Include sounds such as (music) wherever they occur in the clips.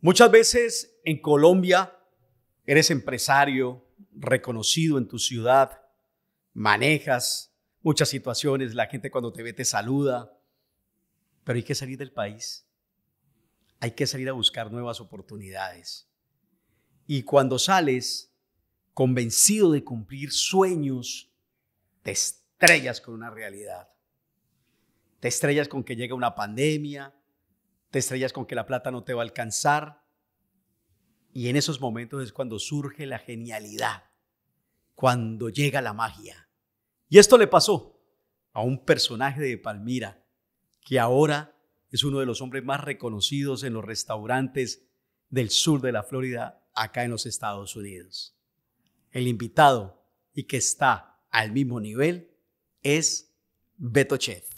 Muchas veces en Colombia eres empresario reconocido en tu ciudad, manejas muchas situaciones, la gente cuando te ve te saluda, pero hay que salir del país, hay que salir a buscar nuevas oportunidades. Y cuando sales convencido de cumplir sueños, te estrellas con una realidad. Te estrellas con que llega una pandemia, te estrellas con que la plata no te va a alcanzar. Y en esos momentos es cuando surge la genialidad, cuando llega la magia. Y esto le pasó a un personaje de Palmira, que ahora es uno de los hombres más reconocidos en los restaurantes del sur de la Florida, acá en los Estados Unidos. El invitado y que está al mismo nivel es Beto Chef.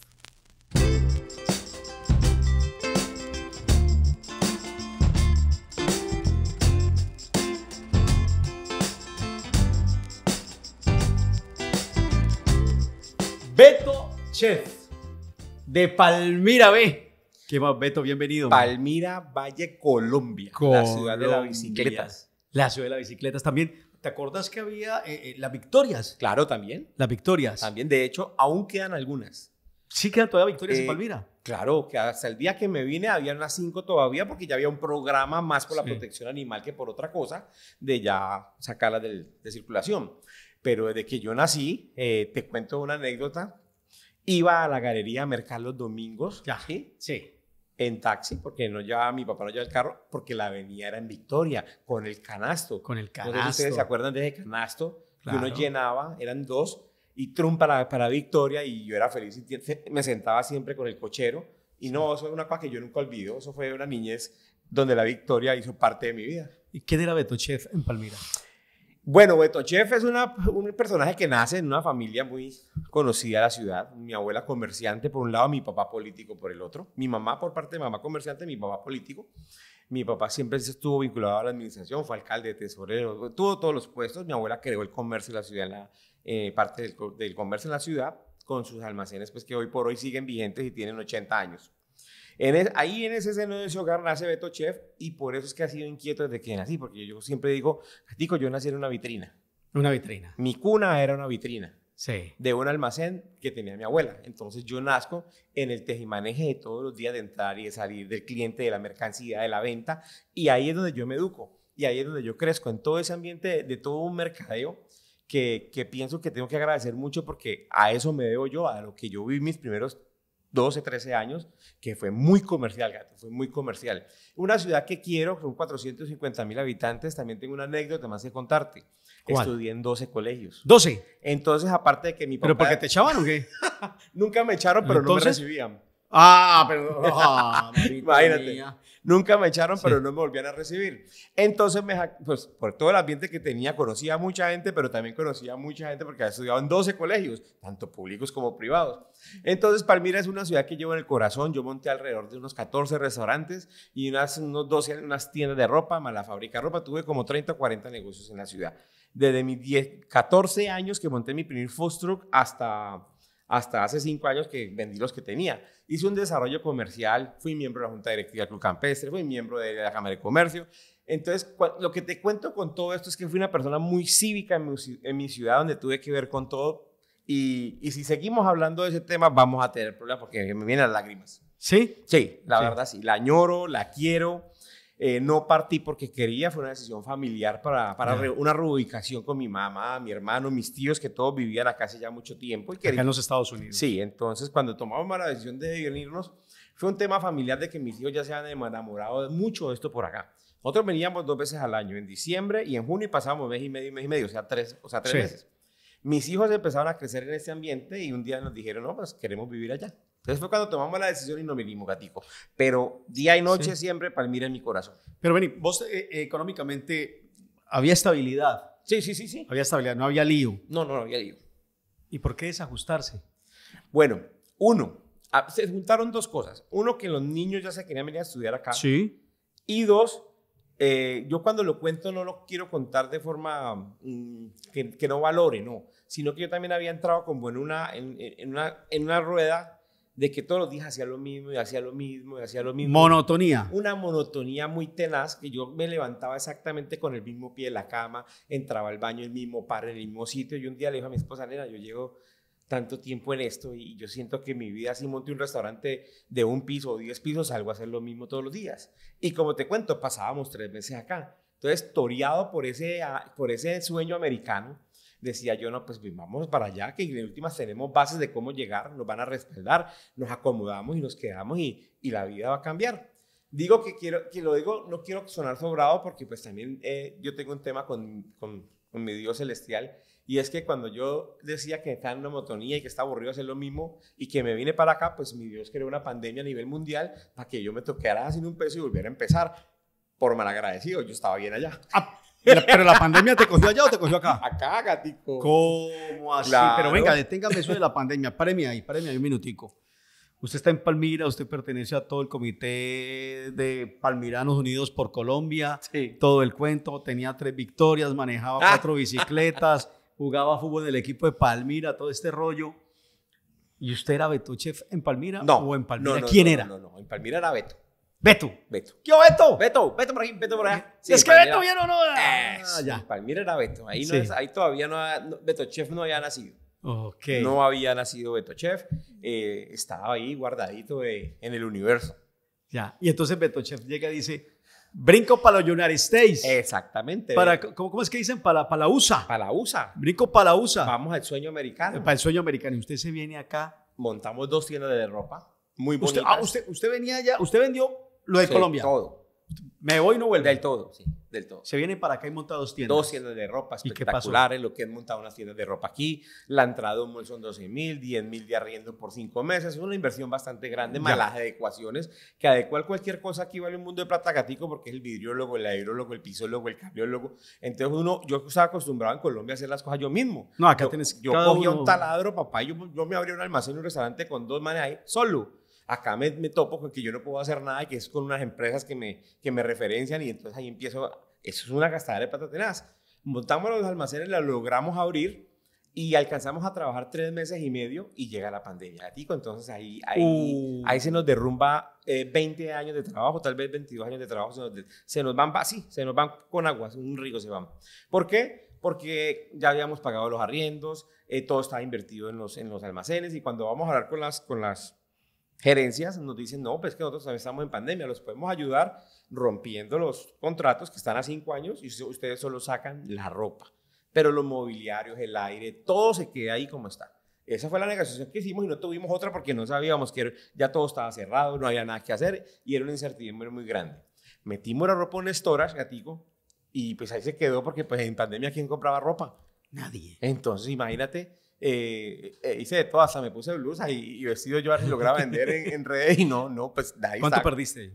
Beto Chef de Palmira B. ¿Qué más, Beto? Bienvenido. Palmira, Valle, Colombia, la ciudad de las bicicletas. La ciudad de las bicicletas también. ¿Te acordás que había eh, eh, las victorias? Claro, también. Las victorias. También, de hecho, aún quedan algunas. Sí quedan todavía victorias en eh, Palmira. Claro, que hasta el día que me vine había unas cinco todavía porque ya había un programa más por la protección animal que por otra cosa de ya sacarlas de circulación. Pero desde que yo nací, eh, te cuento una anécdota, iba a la galería a mercar los domingos. ¿sí? sí. En taxi, porque no llevaba, mi papá no llevaba el carro, porque la avenida era en Victoria, con el canasto. Con el canasto. ustedes se acuerdan de ese canasto claro. que uno llenaba, eran dos, y Trump para, para Victoria, y yo era feliz. Y me sentaba siempre con el cochero. Y no, eso es una cosa que yo nunca olvido. Eso fue una niñez donde la Victoria hizo parte de mi vida. ¿Y qué era Chef en Palmira? Bueno, Chef es un personaje que nace en una familia muy conocida de la ciudad. Mi abuela comerciante por un lado, mi papá político por el otro. Mi mamá por parte de mamá comerciante, mi papá político. Mi papá siempre estuvo vinculado a la administración, fue alcalde, tesorero, tuvo todos los puestos. Mi abuela creó el comercio en la ciudad, la, eh, parte del, del comercio en la ciudad, con sus almacenes pues que hoy por hoy siguen vigentes y tienen 80 años ahí en ese seno de ese hogar nace Beto Chef y por eso es que ha sido inquieto desde que nací, porque yo siempre digo, digo yo nací en una vitrina. Una vitrina. Mi cuna era una vitrina. Sí. De un almacén que tenía mi abuela. Entonces yo nazco en el tejimaneje de todos los días de entrar y de salir del cliente, de la mercancía, de la venta. Y ahí es donde yo me educo. Y ahí es donde yo crezco. En todo ese ambiente de, todo un mercadeo que, que pienso que tengo que agradecer mucho porque a eso me debo yo, a lo que yo vi mis primeros 12, 13 años, que fue muy comercial, gato, fue muy comercial. Una ciudad que quiero, con 450 mil habitantes, también tengo una anécdota más que contarte. Estudié en 12 colegios. ¿12? Entonces, aparte de que mi papá... ¿Pero porque te echaban o qué? (laughs) nunca me echaron, pero ¿Entonces? no me recibían. Ah, perdón! Ah, Nunca me echaron, pero no me volvían a recibir. Entonces, me, pues, por todo el ambiente que tenía, conocía a mucha gente, pero también conocía a mucha gente porque había estudiado en 12 colegios, tanto públicos como privados. Entonces, Palmira es una ciudad que llevo en el corazón. Yo monté alrededor de unos 14 restaurantes y unas, 12, tiendas de ropa, más la fábrica ropa. Tuve como 30 o 40 negocios en la ciudad. Desde mis 10, 14 años que monté mi primer food truck hasta hasta hace cinco años que vendí los que tenía. Hice un desarrollo comercial, fui miembro de la Junta Directiva del Club Campestre, fui miembro de la Cámara de Comercio. Entonces, lo que te cuento con todo esto es que fui una persona muy cívica en mi, ciudad, donde tuve que ver con todo. Y, y, si seguimos hablando de ese tema, vamos a tener problemas porque me vienen las lágrimas. ¿Sí? Sí, la verdad sí. La añoro, la quiero. Eh, no partí porque quería, fue una decisión familiar para, una reubicación con mi mamá, mi hermano, mis tíos, que todos vivían acá hace ya mucho tiempo. Y querían en los Estados Unidos. Sí, entonces cuando tomamos la decisión de venirnos, fue un tema familiar de que mis hijos ya se habían enamorado mucho de esto por acá. Nosotros veníamos dos veces al año, en diciembre y en junio, y pasábamos mes y medio, mes y medio, o sea, tres, o sea, tres veces. Mis hijos empezaron a crecer en ese ambiente y un día nos dijeron, no, pues queremos vivir allá. Entonces fue cuando tomamos la decisión y me vinimos, gatico. Pero día y noche siempre Palmira en mi corazón. Pero vení, vos eh, eh, económicamente había estabilidad. Sí, sí, sí, sí. Había estabilidad, no había lío. No, no, no había lío. ¿Y por qué desajustarse? Bueno, uno, se juntaron dos cosas. Uno, que los niños ya se querían venir a estudiar acá. Sí. Y dos, eh, yo cuando lo cuento no lo quiero contar de forma mm, que, no valore, no, sino que yo también había entrado como en una, en, en, una, en una rueda de que todos los días hacía lo mismo y hacía lo mismo y hacía lo mismo. Monotonía. Una monotonía muy tenaz que yo me levantaba exactamente con el mismo pie de la cama, entraba al baño el mismo par en el mismo sitio y un día le dije a mi esposa, nena, yo llego tanto tiempo en esto y yo siento que mi vida si monte un restaurante de un piso o diez pisos, salgo a hacer lo mismo todos los días. Y como te cuento, pasábamos tres meses acá. Entonces, toreado por ese, ah, por ese sueño americano, decía yo, no, pues, pues vamos para allá, que en últimas tenemos bases de cómo llegar, nos van a respaldar, nos acomodamos y nos quedamos y, la vida va a cambiar. Digo que quiero, que lo digo, no quiero sonar sobrado porque pues también eh, yo tengo un tema con, con, mi Dios celestial y es que cuando yo decía que estaba en monotonía y que estaba aburrido hacer lo mismo y que me vine para acá, pues mi Dios creó una pandemia a nivel mundial para que yo me toqueara sin un peso y volviera a empezar por agradecido yo estaba bien allá. Ah, pero la pandemia te cogió allá o te cogió acá? Acá, gatico. ¿Cómo así? Pero venga, deténgame eso de la pandemia. Páreme ahí, páreme ahí un minutico. Usted está en Palmira, usted pertenece a todo el comité de Palmiranos Unidos por Colombia. Todo el cuento, tenía tres victorias, manejaba ah. cuatro bicicletas, jugaba fútbol en el equipo de Palmira, todo este rollo. ¿Y usted era Beto Chef en Palmira no, o en Palmira? ¿Quién era? No, no, en Palmira era Beto. Beto. Beto. ¿Qué Beto? Beto, Beto por aquí, Beto por allá. es que Beto viene o no, ah, ya. era Beto. Ahí, todavía no, Beto Chef no había nacido. Ok. No había nacido Beto Chef. Eh, estaba ahí guardadito en el universo. Ya. Y entonces Beto Chef llega y dice, Brinco para los United States. Exactamente. Para, ¿cómo, es que dicen? Para, para la USA. Para la USA. Brinco para la USA. Vamos al sueño americano. Eh, para el sueño americano. Y usted se viene acá. Montamos dos tiendas de ropa. Muy bonitas. Usted, ah, usted, usted venía allá. Usted vendió lo de sí, Colombia. Todo. Me voy y no vuelvo. Del todo, sí, del todo. Se vienen para acá y monta dos tiendas. Dos tiendas de ropa espectaculares, lo que han montado unas tiendas de ropa aquí. La entrada un son 12 mil, 10 mil de arriendo por cinco meses. Es una inversión bastante grande, malas adecuaciones, que adecuar cualquier cosa aquí vale un mundo de plata gatico porque es el vidriólogo, el aerólogo, el pisólogo, el cambiólogo. Entonces uno, yo estaba acostumbrado en Colombia a hacer las cosas yo mismo. No, acá yo, tienes Yo cogía un taladro, papá, yo, yo me abría un almacén, un restaurante con dos manes ahí, solo acá me, topo con que yo no puedo hacer nada, y que es con unas empresas que me, que me referencian y entonces ahí empiezo, eso es una gastadera de plata Montamos los almacenes, la logramos abrir y alcanzamos a trabajar tres meses y medio y llega la pandemia Entonces ahí, ahí, uh. ahí se nos derrumba 20 eh, años de trabajo, tal vez 22 años de trabajo, se nos, se nos van, así, se nos van con aguas, un rico se van. ¿Por qué? Porque ya habíamos pagado los arriendos, eh, todo estaba invertido en los, en los almacenes y cuando vamos a hablar con las, con las gerencias nos dicen, no, pues que nosotros también estamos en pandemia, los podemos ayudar rompiendo los contratos que están a cinco años y ustedes solo sacan la ropa, pero los mobiliarios, el aire, todo se queda ahí como está. Esa fue la negociación que hicimos y no tuvimos otra porque no sabíamos que ya todo estaba cerrado, no había nada que hacer y era una incertidumbre muy grande. Metimos la ropa en un storage, gatico, y pues ahí se quedó porque pues en pandemia ¿quién compraba ropa? Nadie. Entonces imagínate eh, eh, hice de todo hasta me puse blusa y, vestido yo (laughs) lograba vender en, redes y no, no, pues ahí ¿Cuánto perdiste?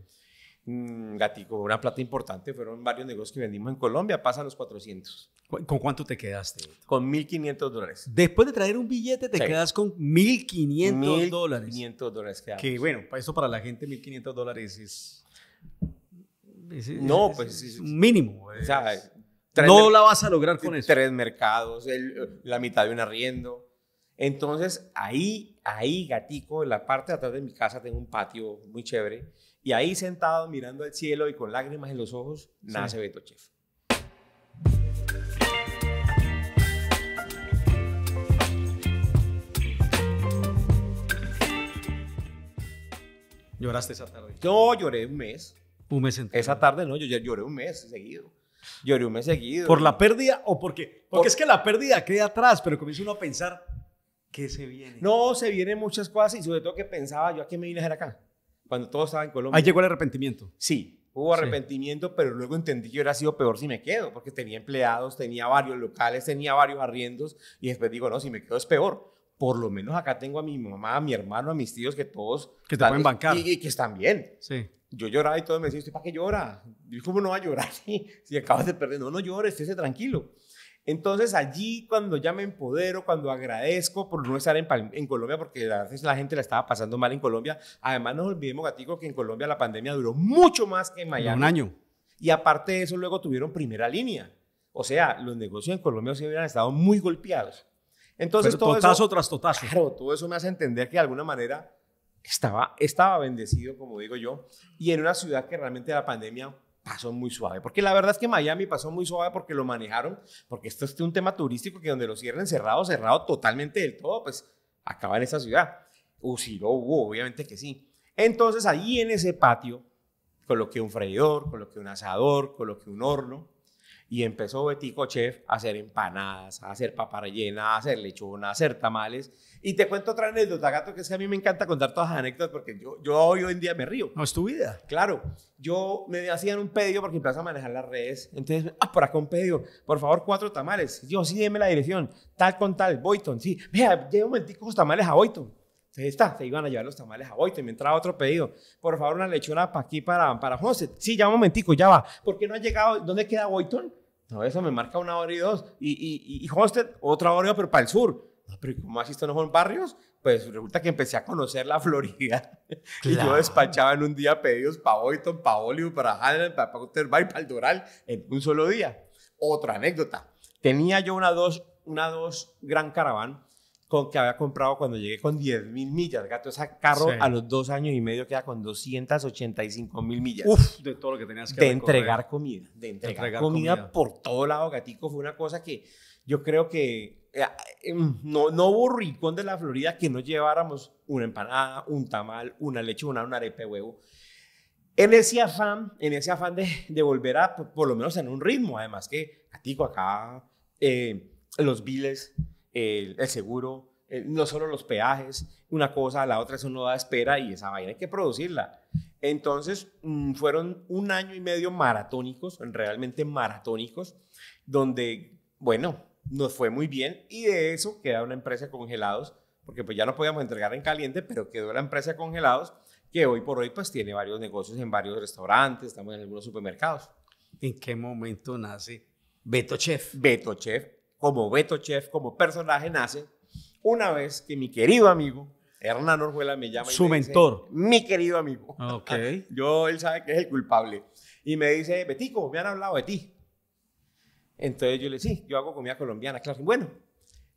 Mm, gatico, una plata importante, fueron varios negocios que vendimos en Colombia, pasan los 400. ¿Con cuánto te quedaste? Con 1.500 dólares. Después de traer un billete te quedas con 1.500 dólares. 1.500 dólares quedamos. Que bueno, eso para la gente 1.500 dólares es... no, es, un pues, mínimo. O no la vas a lograr con eso. Tres mercados, la mitad de un arriendo. Entonces, ahí, ahí, gatico, en la parte de atrás de mi casa tengo un patio muy chévere. Y ahí sentado mirando al cielo y con lágrimas en los ojos, nace Beto Chef. ¿Lloraste esa tarde? Yo lloré un mes. Un mes entero. Esa tarde no, yo lloré un mes seguido mes seguido. ¿Por la pérdida o por qué? Porque es que la pérdida queda atrás, pero comienza uno a pensar, que se viene? No, se vienen muchas cosas y sobre todo que pensaba yo a qué me vine a hacer acá, cuando todo estaba en Colombia. Ahí llegó el arrepentimiento. Sí, hubo arrepentimiento, pero luego entendí que hubiera sido peor si me quedo, porque tenía empleados, tenía varios locales, tenía varios arriendos y después digo, no, si me quedo es peor por lo menos acá tengo a mi mamá, a mi hermano, a mis tíos que todos que te pueden bancar y, que están bien. Sí yo lloraba y todo me decían, ¿usted para qué llora? ¿cómo no va a llorar si, acabas de perder? No, no llores, estése tranquilo. Entonces allí cuando ya me empodero, cuando agradezco por no estar en, Colombia, porque a veces la gente la estaba pasando mal en Colombia, además nos olvidemos, gatico, que en Colombia la pandemia duró mucho más que en Miami. Un año. Y aparte de eso, luego tuvieron primera línea. O sea, los negocios en Colombia se hubieran estado muy golpeados. Entonces, Pero todo totazo eso, tras totazo. Claro, todo eso me hace entender que de alguna manera estaba, estaba bendecido, como digo yo, y en una ciudad que realmente la pandemia pasó muy suave. Porque la verdad es que Miami pasó muy suave porque lo manejaron, porque esto es un tema turístico que donde lo cierren cerrado, cerrado totalmente del todo, pues acaba en esa ciudad. O lo hubo, obviamente que sí. Entonces ahí en ese patio coloqué un freidor, coloqué un asador, coloqué un horno, y empezó Betico Chef a hacer empanadas, a hacer rellenas, a hacer lechona, a hacer tamales. Y te cuento otra anécdota, gato, que es que a mí me encanta contar todas las anécdotas porque yo, yo hoy, en día me río. No es tu vida. Claro. Yo me hacían un pedido porque empezaba a manejar las redes. Entonces, ah, por acá un pedido. Por favor, cuatro tamales. Yo, sí, dime la dirección. Tal con tal. Boyton, sí. Vea, llevo un momentico los tamales a Boyton. Ahí está, se iban a llevar los tamales a hoy, me entraba otro pedido. Por favor, una lechona para aquí, para, para José. Sí, ya un momentico, ya va. ¿Por qué no ha llegado? ¿Dónde queda hoyton No, eso me marca una hora y dos. Y, y, otra hora y dos, pero para el sur. pero ¿cómo así esto no son barrios? Pues resulta que empecé a conocer la Florida. (laughs) Y yo despachaba en un día pedidos para Hoyton, para Hollywood, para Highland, para Powder Bay, para el Doral, en un solo día. Otra anécdota. Tenía yo una dos, una dos gran caravana con, que había comprado cuando llegué con 10 mil millas. Gato, ese carro a los dos años y medio queda con 285 mil millas. de todo lo que tenías que De entregar comida, de entregar, comida, por todo lado, gatico. Fue una cosa que yo creo que eh, eh, mm, no, no hubo rincón de la Florida que no lleváramos una empanada, un tamal, una leche, una arepe huevo. En ese afán, en ese afán de, de volver a, por, lo menos en un ritmo, además que, gatico, acá eh, los viles el, seguro, no solo los peajes, una cosa a la otra, eso no da espera y esa vaina hay que producirla. Entonces, mm, fueron un año y medio maratónicos, realmente maratónicos, donde, bueno, nos fue muy bien y de eso queda una empresa congelados, porque pues ya no podíamos entregar en caliente, pero quedó la empresa congelados que hoy por hoy pues tiene varios negocios en varios restaurantes, estamos en algunos supermercados. ¿En qué momento nace Beto Chef? Beto Chef como Beto Chef, como personaje, nace una vez que mi querido amigo Hernán Orjuela me llama. Su mentor. mi querido amigo. Ah, ok. (laughs) Yo, él sabe que es el culpable. Y me dice, Betico, me han hablado de ti. Entonces yo le sí, yo hago comida colombiana, claro. bueno,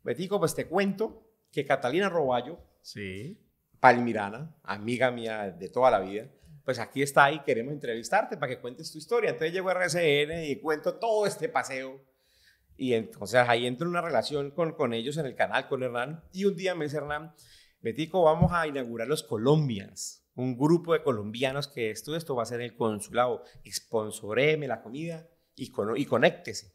Betico, pues te cuento que Catalina Roballo, sí. palmirana, amiga mía de toda la vida, pues aquí está y queremos entrevistarte para que cuentes tu historia. Entonces llego a RCN y cuento todo este paseo y entonces ahí en una relación con, ellos en el canal, con Hernán. Y un día me dice Hernán, Betico, vamos a inaugurar los Colombians, un grupo de colombianos que esto, esto va a ser el consulado. Sponsoreme la comida y, y conéctese.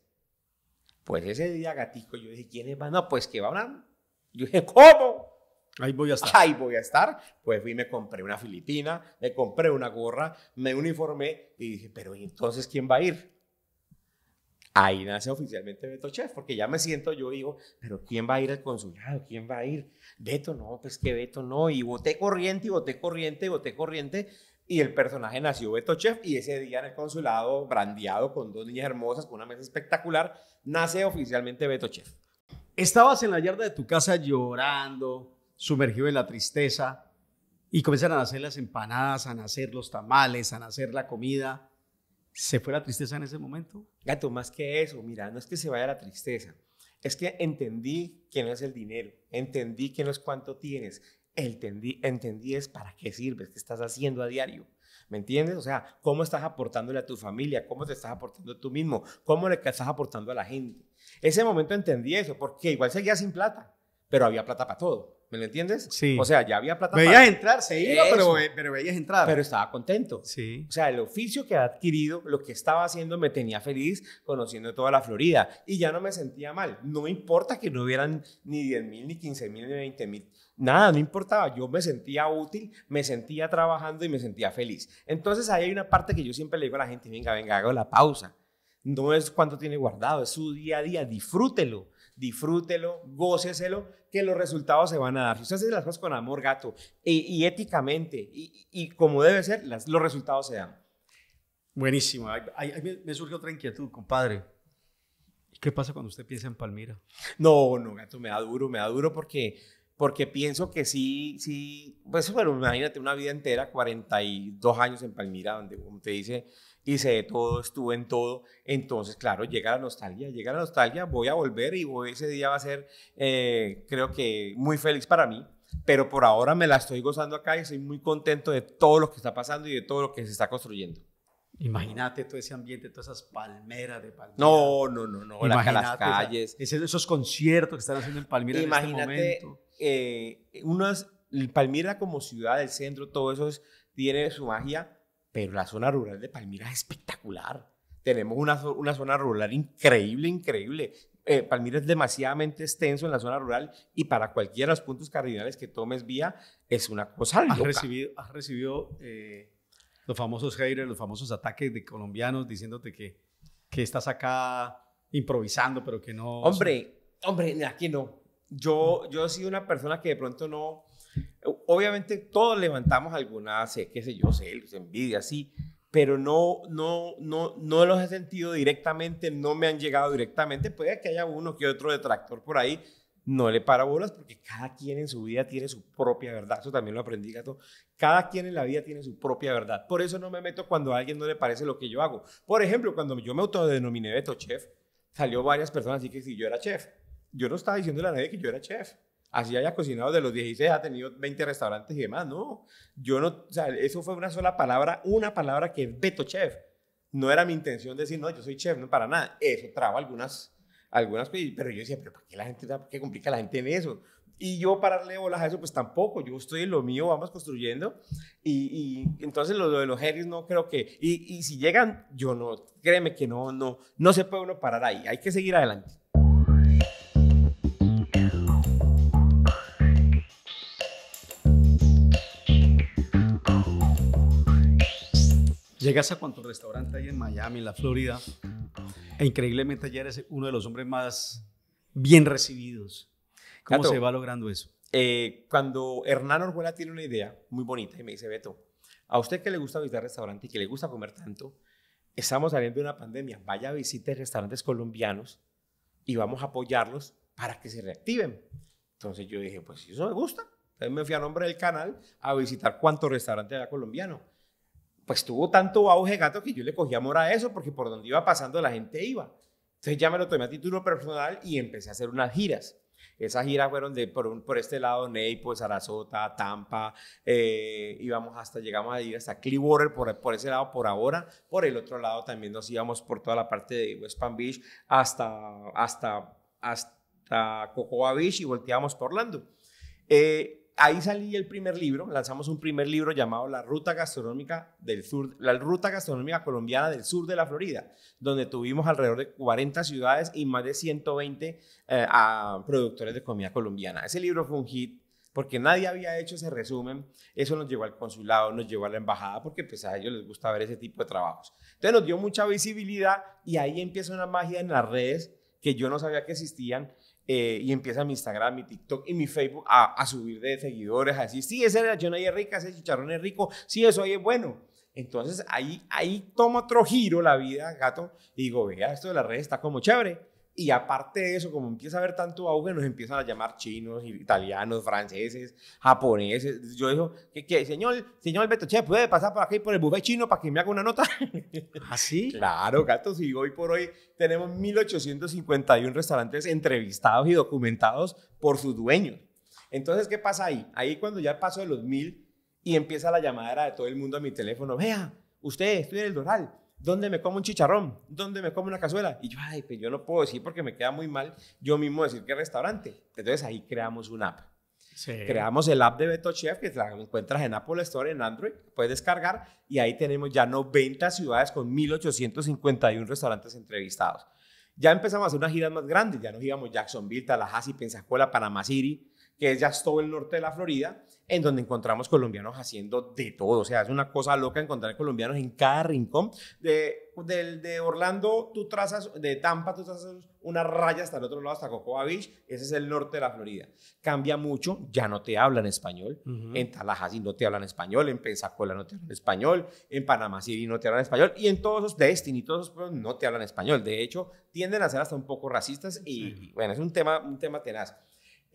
Pues ese día, gatico, yo dije, ¿quiénes van? No, pues que va a... Yo dije, ¿cómo? Ahí voy a estar. Ahí voy a estar. Pues fui, me compré una filipina, me compré una gorra, me uniformé y dije, pero entonces quién va a ir? ahí nace oficialmente Beto Chef, porque ya me siento yo digo, pero ¿quién va a ir al consulado? ¿Quién va a ir? Beto no, pues que Beto no, y voté corriente, y boté corriente, y voté corriente, y el personaje nació Beto Chef, y ese día en el consulado, brandeado con dos niñas hermosas, con una mesa espectacular, nace oficialmente Beto Chef. Estabas en la yarda de tu casa llorando, sumergido en la tristeza, y comienzan a nacer las empanadas, a nacer los tamales, a nacer la comida. ¿Se fue la tristeza en ese momento? Gato, más que eso, mira, no es que se vaya la tristeza. Es que entendí que no es el dinero, entendí que no es cuánto tienes, entendí, entendí es para qué sirves, qué estás haciendo a diario. ¿Me entiendes? O sea, cómo estás aportándole a tu familia, cómo te estás aportando tú mismo, cómo le estás aportando a la gente. Ese momento entendí eso, porque igual seguía sin plata, pero había plata para todo. ¿Me lo entiendes? Sí. O sea, ya había plata. Veías entrar, se iba, pero, pero, veías entrar. Pero estaba contento. Sí. O sea, el oficio que había adquirido, lo que estaba haciendo, me tenía feliz conociendo toda la Florida. Y ya no me sentía mal. No importa que no hubieran ni 10 mil, ni 15 mil, ni 20 mil. Nada, no importaba. Yo me sentía útil, me sentía trabajando y me sentía feliz. Entonces, ahí hay una parte que yo siempre le digo a la gente: venga, venga, hago la pausa. No es cuánto tiene guardado, es su día a día, disfrútelo disfrútelo, góceselo, que los resultados se van a dar. Si usted hace las cosas con amor, gato, y, éticamente, y, como debe ser, los resultados se dan. Buenísimo. Ahí, me surge otra inquietud, compadre. ¿Qué pasa cuando usted piensa en Palmira? No, no, gato, me da duro, me da duro porque, porque pienso que sí, sí, pues bueno, imagínate una vida entera, 42 años en Palmira, donde, te dice, hice de todo, estuve en todo. Entonces, claro, llega la nostalgia, llega la nostalgia, voy a volver y voy, ese día va a ser, eh, creo que, muy feliz para mí. Pero por ahora me la estoy gozando acá y estoy muy contento de todo lo que está pasando y de todo lo que se está construyendo. Imagínate todo ese ambiente, todas esas palmeras de Palmira. No, no, no, no. las calles. esos conciertos que están haciendo en Palmira Imagínate, en este momento. Eh, unas, Palmira como ciudad, el centro, todo eso tiene su magia pero la zona rural de Palmira es espectacular. Tenemos una, una zona rural increíble, increíble. Eh, Palmira es demasiadamente extenso en la zona rural y para cualquiera de los puntos cardinales que tomes vía es una cosa loca. ¿Has recibido, has recibido eh, los famosos haters, los famosos ataques de colombianos diciéndote que, que estás acá improvisando, pero que no... Hombre, hombre, aquí no. Yo, yo he sido una persona que de pronto no Obviamente todos levantamos algunas, qué sé yo, celos, envidia, sí, pero no, no, no, no los he sentido directamente, no me han llegado directamente. Puede que haya uno que otro detractor por ahí, no le para bolas porque cada quien en su vida tiene su propia verdad. Eso también lo aprendí, gato. Cada quien en la vida tiene su propia verdad. Por eso no me meto cuando a alguien no le parece lo que yo hago. Por ejemplo, cuando yo me autodenominé Beto Chef, salió varias personas así que si yo era chef. Yo no estaba diciendo a nadie que yo era chef así haya cocinado de los 16, ha tenido 20 restaurantes y demás, no. Yo no, o sea, eso fue una sola palabra, una palabra que es Beto Chef. No era mi intención decir, no, yo soy chef, no para nada. Eso traba algunas, algunas pero yo decía, pero ¿para qué la gente, qué complica la gente en eso? Y yo pararle bolas a eso, pues tampoco, yo estoy en lo mío, vamos construyendo. Y, entonces lo, de los herries no creo que, y, y si llegan, yo no, créeme que no, no, no se puede uno parar ahí, hay que seguir adelante. Llegas a cuanto restaurante hay en Miami, en la Florida, e increíblemente ayer eres uno de los hombres más bien recibidos. ¿Cómo se va logrando eso? Eh, cuando Hernán Orgüela tiene una idea muy bonita y me dice, Beto, a usted que le gusta visitar restaurantes y que le gusta comer tanto, estamos saliendo de una pandemia, vaya a visitar restaurantes colombianos y vamos a apoyarlos para que se reactiven. Entonces yo dije, pues si eso me gusta. Entonces me fui a nombre del canal a visitar cuántos restaurantes haya colombiano pues tuvo tanto auge gato que yo le cogí amor a eso porque por donde iba pasando la gente iba. Entonces ya me lo tomé a título personal y empecé a hacer unas giras. Esas giras fueron de por, un, por este lado, pues Sarasota, Tampa, eh, íbamos hasta, llegamos a ir hasta Clearwater por, por ese lado por ahora, por el otro lado también nos íbamos por toda la parte de West Palm Beach hasta, hasta, hasta Cocoa Beach y volteábamos por Orlando. Eh, ahí salí el primer libro, lanzamos un primer libro llamado La Ruta Gastronómica del Sur, la Ruta Gastronómica Colombiana del Sur de la Florida, donde tuvimos alrededor de 40 ciudades y más de 120 eh, productores de comida colombiana. Ese libro fue un hit porque nadie había hecho ese resumen. Eso nos llevó al consulado, nos llevó a la embajada, porque pues a ellos les gusta ver ese tipo de trabajos. Entonces nos dio mucha visibilidad y ahí empieza una magia en las redes que yo no sabía que existían. Eh, y empieza mi Instagram, mi TikTok y mi Facebook a, subir de seguidores, a decir, sí, ese relación ahí es rica, ese chicharrón es rico, sí, eso ahí es bueno. Entonces ahí, ahí toma otro giro la vida, gato, y digo, vea, esto de las redes está como chévere. Y aparte de eso, como empieza a haber tanto auge, nos empiezan a llamar chinos, italianos, franceses, japoneses. Yo digo, ¿qué, qué? Señor, señor Beto, che, ¿puede pasar por aquí por el buffet chino para que me haga una nota? (laughs) ¿Ah, sí? claro, gato, si hoy por hoy tenemos 1851 restaurantes entrevistados y documentados por sus dueños. Entonces, ¿qué pasa ahí? Ahí cuando ya paso de los mil y empieza la llamadera de todo el mundo a mi teléfono, vea, usted estoy en el Doral, ¿Dónde me como un chicharrón? ¿Dónde me como una cazuela? Y yo, ay, pues yo no puedo decir porque me queda muy mal yo mismo decir qué restaurante. Entonces ahí creamos una app. Creamos el app de Beto Chef que la encuentras en Apple Store, en Android, puedes descargar y ahí tenemos ya 90 ciudades con 1851 restaurantes entrevistados. Ya empezamos a hacer unas giras más grandes, ya nos íbamos Jacksonville, Tallahassee, Pensacola, Panamá City, que es ya todo el norte de la Florida, en donde encontramos colombianos haciendo de todo. O sea, es una cosa loca encontrar colombianos en cada rincón. De, de Orlando, tú trazas, de Tampa, tú trazas una raya hasta el otro lado, hasta Cocoa Beach. Ese es el norte de la Florida. Cambia mucho, ya no te hablan español. En Tallahassee no te hablan español, en Pensacola no te hablan español, en Panamá City no te hablan español, y en todos esos destinos todos no te hablan español. De hecho, tienden a ser hasta un poco racistas y, y bueno, es un tema, un tema tenaz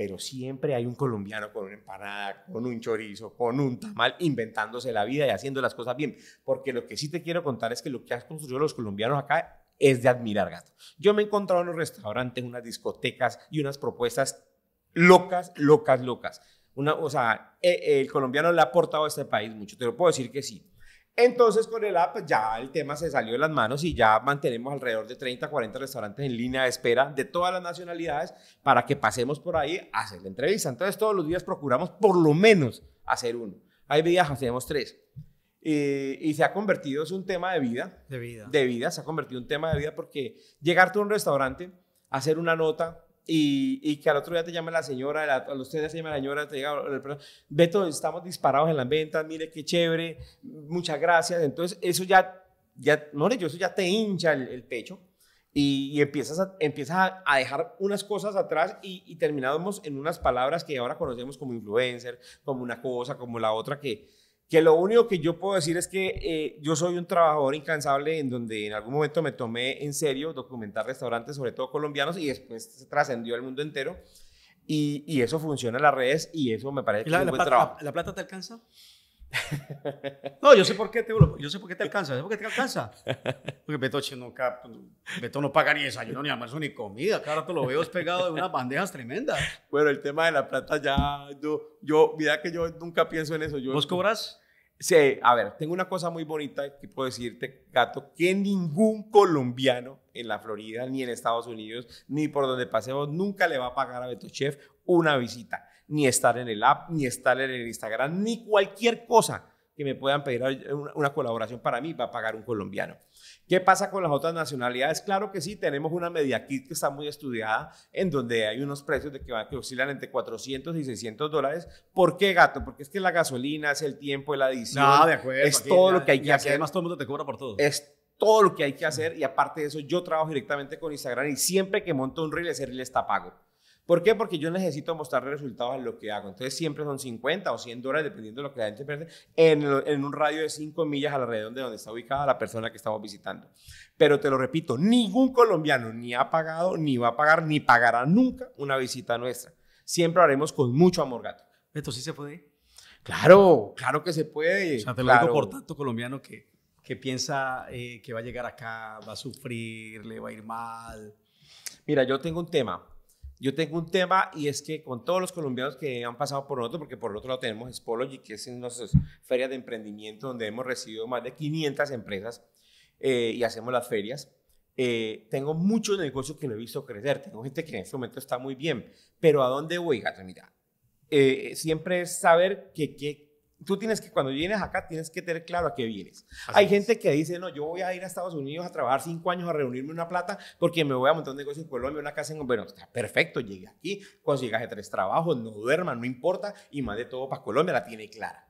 pero siempre hay un colombiano con una empanada, con un chorizo, con un tamal, inventándose la vida y haciendo las cosas bien. Porque lo que sí te quiero contar es que lo que has construido los colombianos acá es de admirar, gato. Yo me he encontrado en los restaurantes, unas discotecas y unas propuestas locas, locas, locas. Una, o sea, eh, el colombiano le ha aportado a este país mucho, te lo puedo decir que sí. Entonces con el app pues, ya el tema se salió de las manos y ya mantenemos alrededor de 30, 40 restaurantes en línea de espera de todas las nacionalidades para que pasemos por ahí a hacer la entrevista. Entonces todos los días procuramos por lo menos hacer uno. Hay días hacemos tres. Eh, y se ha convertido, es un tema de vida. De vida. De vida, se ha convertido en un tema de vida porque llegar a un restaurante, hacer una nota, y, que al otro día te llama la señora, a los tres días te llama la señora, te llega, Beto, estamos disparados en las ventas, mire qué chévere, muchas gracias. Entonces, eso ya, ya no yo, eso ya te hincha el, pecho y, empiezas, a, empiezas a, dejar unas cosas atrás y, y terminamos en unas palabras que ahora conocemos como influencer, como una cosa, como la otra que que lo único que yo puedo decir es que eh, yo soy un trabajador incansable en donde en algún momento me tomé en serio documentar restaurantes, sobre todo colombianos, y después se trascendió al mundo entero. Y, y, eso funciona en las redes y eso me parece que es un buen plata, trabajo. ¿La plata te alcanza? (laughs) no (laughs) yo sé por qué te, yo por qué te alcanza por te alcanza? Porque Betoche nunca, pues, Beto no paga ni desayuno, ni almuerzo, ni comida. cada tú lo veo pegado de unas bandejas tremendas. Bueno, el tema de la plata ya, yo, mira que yo nunca pienso en eso. Yo, ¿Vos cobras? Sí, a ver, tengo una cosa muy bonita que puedo decirte, gato, que ningún colombiano en la Florida, ni en Estados Unidos, ni por donde pasemos, nunca le va a pagar a Chef una visita ni estar en el app, ni estar en el Instagram, ni cualquier cosa que me puedan pedir eh, una colaboración para mí va a pagar un colombiano. ¿Qué pasa con las otras nacionalidades? Claro que sí, tenemos una media kit que está muy estudiada, en donde hay unos precios de que, que oscilan entre 400 y 600 dólares. ¿Por qué, gato? Porque es que la gasolina, es el tiempo, es la edición. Ah, de acuerdo. Es todo lo que hay que hacer. Además, todo el mundo te cobra por todo. Es todo lo que hay que hacer. Y aparte de eso, yo trabajo directamente con Instagram y siempre que monto un reel, ese reel está pago. ¿Por qué? Porque yo necesito mostrar resultados en lo que hago. Entonces siempre son 50 o 100 dólares, dependiendo de lo que la gente pierde, en, un radio de 5 millas alrededor de donde está ubicada la persona que estamos visitando. Pero te lo repito, ningún colombiano ni ha pagado, ni va a pagar, ni pagará nunca una visita nuestra. Siempre haremos con mucho amor, gato. ¿Esto sí se puede? Claro, claro que se puede. O sea, te lo digo por tanto colombiano que, que piensa eh, que va a llegar acá, va a sufrir, le va a ir mal. Mira, yo tengo un tema yo tengo un tema y es que con todos los colombianos que han pasado por nosotros, porque por el otro lado tenemos Spology, que es en nuestras ferias de emprendimiento donde hemos recibido más de 500 empresas eh, y hacemos las ferias. Eh, tengo muchos negocios que no he visto crecer, tengo gente que en este momento está muy bien, pero ¿a dónde voy, gato? Mira, eh, siempre es saber que, qué tú tienes que, cuando vienes acá, tienes que tener claro a qué vienes. Hay gente que dice, no, yo voy a ir a Estados Unidos a trabajar cinco años a reunirme una plata porque me voy a montar un negocio en Colombia, una casa en... Bueno, perfecto, llegué aquí, consigas tres trabajos, no duerma, no importa, y más de todo para Colombia la tiene clara.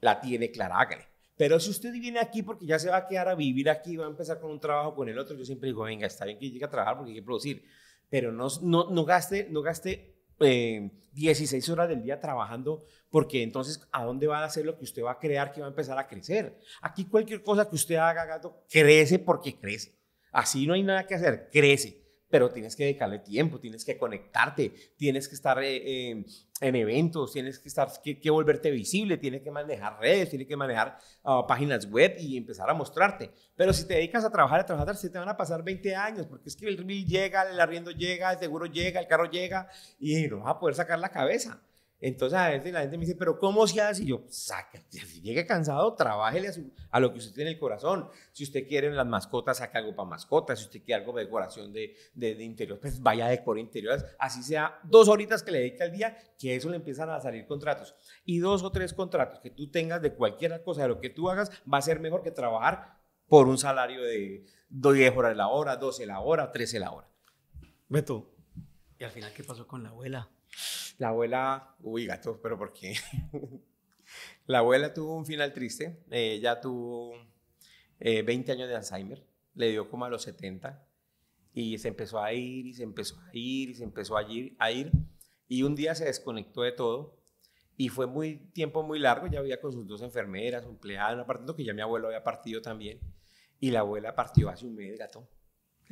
La tiene clara, hágale. Pero si usted viene aquí porque ya se va a quedar a vivir aquí, va a empezar con un trabajo con el otro, yo siempre digo, venga, está bien que llegue a trabajar porque hay que producir, pero no, no, no gaste, no gaste 16 eh, horas del día trabajando, porque entonces, ¿a dónde va a hacer lo que usted va a crear que va a empezar a crecer? Aquí cualquier cosa que usted haga, gato, crece porque crece. Así no hay nada que hacer, crece pero tienes que dedicarle tiempo, tienes que conectarte, tienes que estar eh, em, en eventos, tienes que, estar, que, volverte visible, tienes que manejar redes, tienes que manejar ah, páginas web y empezar a mostrarte. Pero si te dedicas a trabajar, a trabajar, te van a pasar 20 años, porque es que el bill llega, el arriendo llega, el seguro llega, el carro llega y no vas a poder sacar la cabeza. Entonces a veces la gente me dice, pero ¿cómo se hace? Y yo, saca, (laughs) si llega cansado, trabájele a, lo que usted tiene en el corazón. Si usted quiere en las mascotas, saca algo para mascotas. Si usted quiere algo de decoración de, interior, pues vaya a decorar interiores. Así sea, dos horitas que le dedique al día, que eso le empiezan a salir contratos. Y dos o tres contratos que tú tengas de cualquier cosa, de lo que tú hagas, va a ser mejor que trabajar por un salario de 10 horas la hora, 12 la hora, 13 la hora. Beto, ¿y al final qué pasó con la abuela? La abuela, uy, gato, pero ¿por qué? (laughs) la abuela tuvo un final triste. Ella tuvo 20 eh, años de Alzheimer. Le dio como a los 70. Y se empezó a ir, y se empezó a ir, y se empezó a ir. A ir y un día se desconectó de todo. Y fue muy tiempo muy largo. Ya había con sus dos enfermeras, empleadas, un apartando que ya mi abuelo había partido también. Y la abuela partió hace un mes, gato.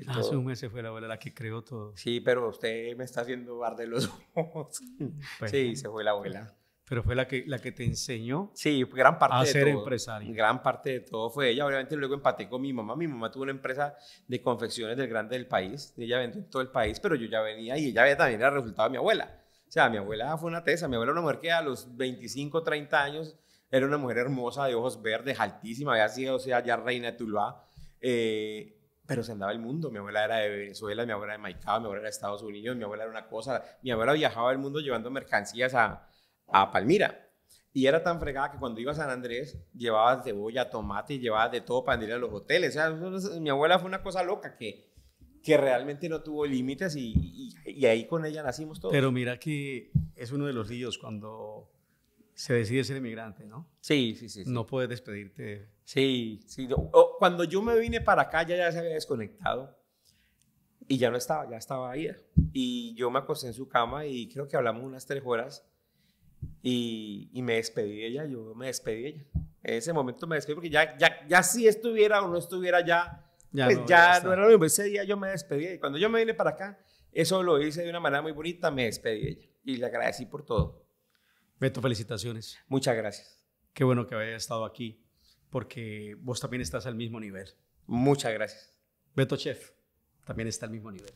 Ah, se fue la abuela la que creó todo. Sí, pero usted me está haciendo bar de los ojos. (laughs) Pues, sí, se fue la abuela. Pero fue la que, la que te enseñó sí, gran parte a ser todo. empresario. Gran parte de todo fue ella. Obviamente luego empaté con mi mamá. Mi mamá tuvo una empresa de confecciones del grande del país. Ella vendió en todo el país, pero yo ya venía y ella también era resultado de mi abuela. O sea, mi abuela fue una tesa. Mi abuela era una mujer que a los 25, 30 años era una mujer hermosa, de ojos verdes, altísima. Había sido, o sea, ya reina de Tuluá. Eh, pero se andaba el mundo. Mi abuela era de Venezuela, mi abuela de Maicao, mi abuela era de Estados Unidos, mi abuela era una cosa. Mi abuela viajaba el mundo llevando mercancías a, a Palmira. Y era tan fregada que cuando iba a San Andrés llevaba cebolla, tomate, y llevaba de todo para ir a los hoteles. mi abuela fue una cosa loca que, que realmente no tuvo límites y, y, ahí con ella nacimos todos. Pero mira que es uno de los líos cuando se decide ser inmigrante, ¿no? Sí, sí, sí. sí. No puedes despedirte Sí, sí. Cuando yo me vine para acá ya, ya se había desconectado y ya no estaba, ya estaba ahí. Y yo me acosté en su cama y creo que hablamos unas tres horas y, y me despedí de ella, yo me despedí de ella. En ese momento me despedí porque ya, ya, ya si estuviera o no estuviera ya, ya pues no, ya, no era lo mismo. Ese día yo me despedí y cuando yo me vine para acá, eso lo hice de una manera muy bonita, me despedí de ella y le agradecí por todo. Beto, felicitaciones. Muchas gracias. Qué bueno que haya estado aquí porque vos también estás al mismo nivel. Muchas gracias. Beto Chef también está al mismo nivel.